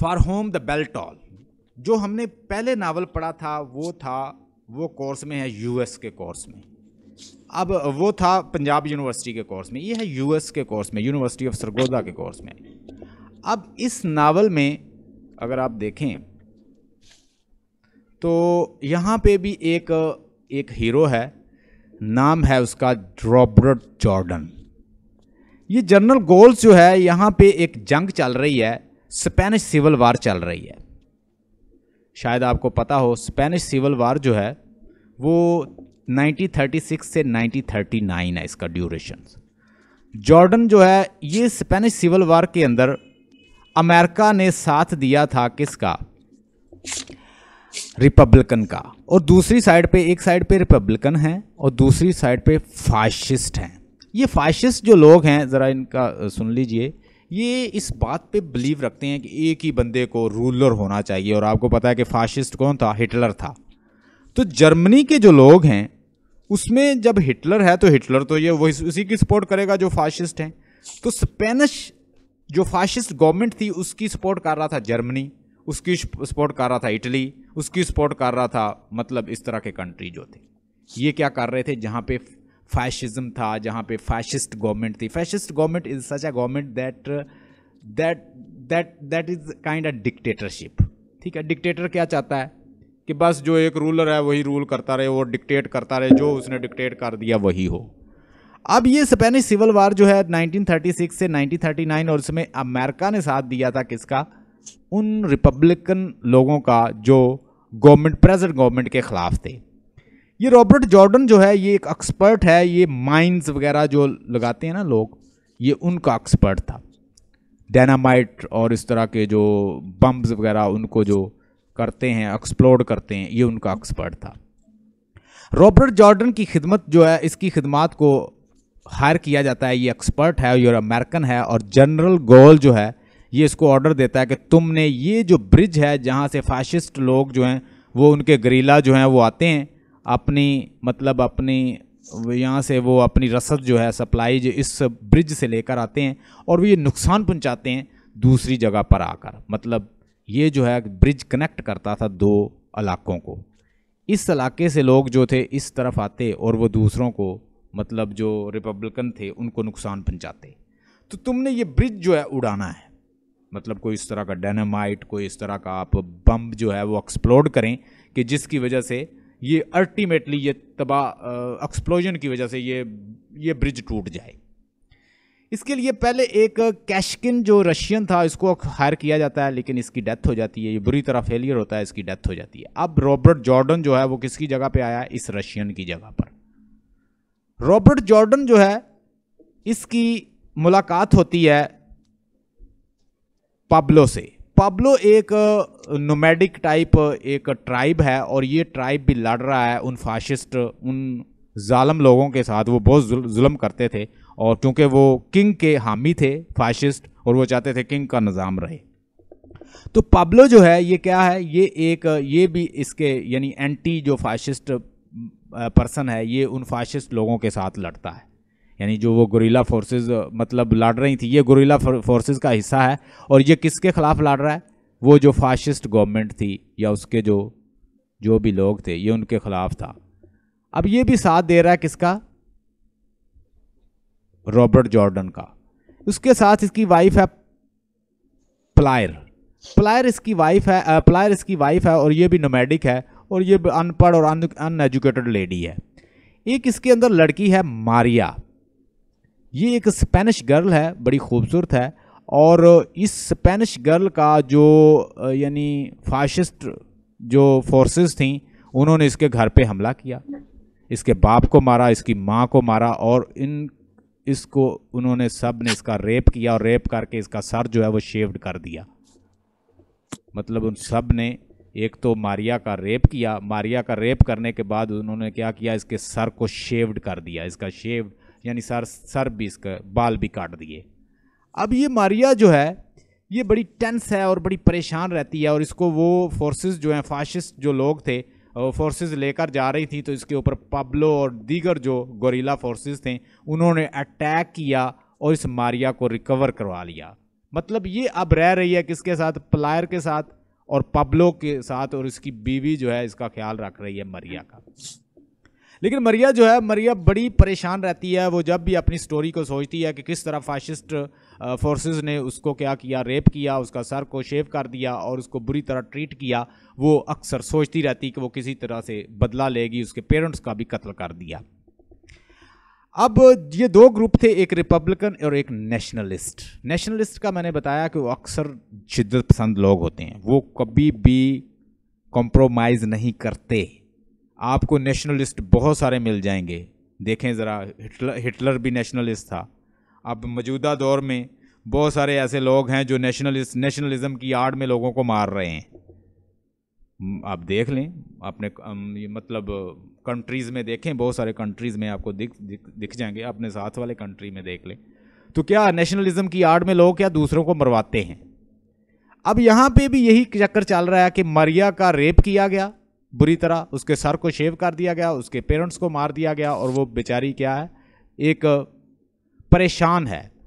for whom the bell toll जो हमने पहले नावल पढ़ा था वो था वो कोर्स में है यूएस के कोर्स में अब वो था पंजाब यूनिवर्सिटी के कोर्स में ये है यूएस के कोर्स में यूनिवर्सिटी ऑफ सरगोदा के कोर्स में अब इस नावल में अगर आप देखें तो यहाँ पे भी एक एक हीरो है नाम है उसका रॉबर्ट जॉर्डन ये जनरल गोल्स जो है यहाँ पे एक जंग चल रही है स्पेनिश सिविल वार चल रही है शायद आपको पता हो स्पेनिश सिविल वार जो है वो 1936 से 1939 है इसका ड्यूरेशन जॉर्डन जो है ये स्पेनिश सिविल वार के अंदर अमेरिका ने साथ दिया था किसका रिपब्लिकन का और दूसरी साइड पे एक साइड पे रिपब्लिकन हैं और दूसरी साइड पे फाशिस्ट हैं ये फाशिस्ट जो लोग हैं ज़रा इनका सुन लीजिए ये इस बात पे बिलीव रखते हैं कि एक ही बंदे को रूलर होना चाहिए और आपको पता है कि फाशिस्ट कौन था हिटलर था तो जर्मनी के जो लोग हैं उसमें जब हिटलर है तो हिटलर तो ये वही उसी की सपोर्ट करेगा जो फाशिस्ट हैं तो स्पेनिश जो फाशिस्ट गवर्नमेंट थी उसकी सपोर्ट कर रहा था जर्मनी उसकी सपोर्ट कर रहा था इटली उसकी सपोर्ट कर रहा था मतलब इस तरह के कंट्री जो थे ये क्या कर रहे थे जहाँ पे फैशिज़म था जहाँ पे फैशिस्ट गवर्नमेंट थी fascist government is such a government that that that that is kind of dictatorship ठीक है डिक्टेटर क्या चाहता है कि बस जो एक रूलर है वही रूल करता रहे वो डिक्टेट करता रहे जो उसने डिक्टेट कर दिया वही हो अब ये स्पेनिश सिविल वार जो है 1936 से 1939 और उसमें अमेरिका ने साथ दिया था किसका उन रिपब्लिकन लोगों का जो गवर्नमेंट प्रेजेंट गवर्नमेंट के ख़िलाफ़ थे ये रॉबर्ट जॉर्डन जो है ये एक एक्सपर्ट है ये माइंस वगैरह जो लगाते हैं ना लोग ये उनका एक्सपर्ट था डायनामाइट और इस तरह के जो बम्ब्स वगैरह उनको जो करते हैं एक्सप्लोर करते हैं ये उनका एक्सपर्ट था रॉबर्ट जॉर्डन की खिदमत जो है इसकी खिदमत को हायर किया जाता है ये एक्सपर्ट है ये अमेरिकन है और जनरल गोल जो है ये इसको ऑर्डर देता है कि तुमने ये जो ब्रिज है जहाँ से फाशिस्ट लोग जो हैं वो उनके गरीला जो हैं वो आते हैं अपनी मतलब अपनी यहाँ से वो अपनी रसद जो है सप्लाई जो इस ब्रिज से लेकर आते हैं और वो ये नुकसान पहुँचाते हैं दूसरी जगह पर आकर मतलब ये जो है ब्रिज कनेक्ट करता था दो इलाकों को इस इलाके से लोग जो थे इस तरफ आते और वो दूसरों को मतलब जो रिपब्लिकन थे उनको नुकसान पहुँचाते तो तुमने ये ब्रिज जो है उड़ाना है मतलब कोई इस तरह का डेनामाइट कोई इस तरह का आप बम जो है वो एक्सप्लोड करें कि जिसकी वजह से ये अल्टीमेटली ये तबाह एक्सप्लोजन की वजह से ये ये ब्रिज टूट जाए इसके लिए पहले एक कैशकिन जो रशियन था इसको हायर किया जाता है लेकिन इसकी डेथ हो जाती है ये बुरी तरह फेलियर होता है इसकी डेथ हो जाती है अब रॉबर्ट जॉर्डन जो है वो किसकी जगह पे आया इस रशियन की जगह पर रॉबर्ट जॉर्डन जो है इसकी मुलाकात होती है पाब्लो से पाब्लो एक नोमैडिक टाइप एक ट्राइब है और ये ट्राइब भी लड़ रहा है उन फाशिस्ट उन जालम लोगों के साथ वो बहुत जुल्म करते थे और क्योंकि वो किंग के हामी थे फाशिस्ट और वो चाहते थे किंग का निज़ाम रहे तो पाब्लो जो है ये क्या है ये एक ये भी इसके यानी एंटी जो फाशिस्ट पर्सन है ये उन फाशिस्ट लोगों के साथ लड़ता है यानी जो वो गोरीला फोर्सेस मतलब लड़ रही थी ये गोरीला फोर्सेस का हिस्सा है और ये किसके ख़िलाफ़ लड़ रहा है वो जो फाशिस्ट गवर्नमेंट थी या उसके जो जो भी लोग थे ये उनके ख़िलाफ़ था अब ये भी साथ दे रहा है किसका रॉबर्ट जॉर्डन का उसके साथ इसकी वाइफ है प्लायर प्लायर इसकी वाइफ है प्लायर इसकी वाइफ है और ये भी नोमेडिक है और ये अनपढ़ और अनएजुकेटेड लेडी है एक इसके अंदर लड़की है मारिया ये एक स्पेनिश गर्ल है बड़ी खूबसूरत है और इस स्पेनिश गर्ल का जो यानी फाशिस्ट जो फोर्सेस थी उन्होंने इसके घर पे हमला किया इसके बाप को मारा इसकी माँ को मारा और इन इसको उन्होंने सब ने इसका रेप किया और रेप करके इसका सर जो है वो शेव्ड कर दिया मतलब उन सब ने एक तो मारिया का रेप किया मारिया का रेप करने के बाद उन्होंने क्या किया इसके सर को शेव्ड कर दिया इसका शेव यानी सर सर भी इसका बाल भी काट दिए अब ये मारिया जो है ये बड़ी टेंस है और बड़ी परेशान रहती है और इसको वो फोर्सेस जो हैं फाशिस्ट जो लोग थे फोर्सेस लेकर जा रही थी तो इसके ऊपर पब्लो और दीगर जो गोरीला फोर्सेस थे उन्होंने अटैक किया और इस मारिया को रिकवर करवा लिया मतलब ये अब रह रही है किसके साथ प्लायर के साथ और पब्लो के साथ और इसकी बीवी जो है इसका ख्याल रख रही है मरिया का लेकिन मरिया जो है मरिया बड़ी परेशान रहती है वो जब भी अपनी स्टोरी को सोचती है कि किस तरह फाशिस्ट फोर्सेस ने उसको क्या किया रेप किया उसका सर को शेव कर दिया और उसको बुरी तरह ट्रीट किया वो अक्सर सोचती रहती कि वो किसी तरह से बदला लेगी उसके पेरेंट्स का भी कत्ल कर दिया अब ये दो ग्रुप थे एक रिपब्लिकन और एक नेशनलिस्ट नेशनलिस्ट का मैंने बताया कि वो अक्सर शिद्दत पसंद लोग होते हैं वो कभी भी कॉम्प्रोमाइज़ नहीं करते आपको नेशनलिस्ट बहुत सारे मिल जाएंगे देखें ज़रा हिटलर हिटलर भी नेशनलिस्ट था अब मौजूदा दौर में बहुत सारे ऐसे लोग हैं जो नेशनलिस्ट नेशनलिज़म की आड़ में लोगों को मार रहे हैं आप देख लें अपने मतलब कंट्रीज़ में देखें बहुत सारे कंट्रीज़ में आपको दिख दिख दिख जाएंगे अपने साथ वाले कंट्री में देख लें तो क्या नेशनलिज़म की आड़ में लोग क्या दूसरों को मरवाते हैं अब यहाँ पे भी यही चक्कर चल रहा है कि मरिया का रेप किया गया बुरी तरह उसके सर को शेव कर दिया गया उसके पेरेंट्स को मार दिया गया और वो बेचारी क्या है एक परेशान है